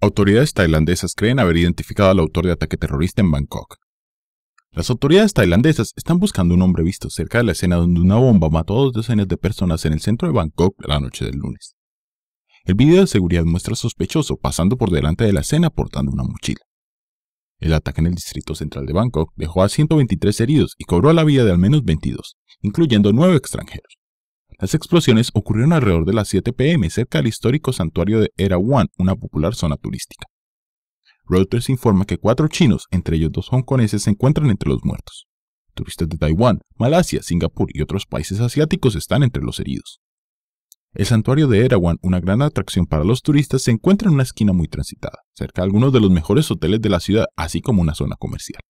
Autoridades tailandesas creen haber identificado al autor de ataque terrorista en Bangkok. Las autoridades tailandesas están buscando un hombre visto cerca de la escena donde una bomba mató a dos decenas de personas en el centro de Bangkok la noche del lunes. El video de seguridad muestra al sospechoso pasando por delante de la escena portando una mochila. El ataque en el distrito central de Bangkok dejó a 123 heridos y cobró la vida de al menos 22, incluyendo nueve extranjeros. Las explosiones ocurrieron alrededor de las 7 pm cerca del histórico santuario de Erawan, una popular zona turística. Reuters informa que cuatro chinos, entre ellos dos hongkoneses, se encuentran entre los muertos. Turistas de Taiwán, Malasia, Singapur y otros países asiáticos están entre los heridos. El santuario de Erawan, una gran atracción para los turistas, se encuentra en una esquina muy transitada, cerca de algunos de los mejores hoteles de la ciudad, así como una zona comercial.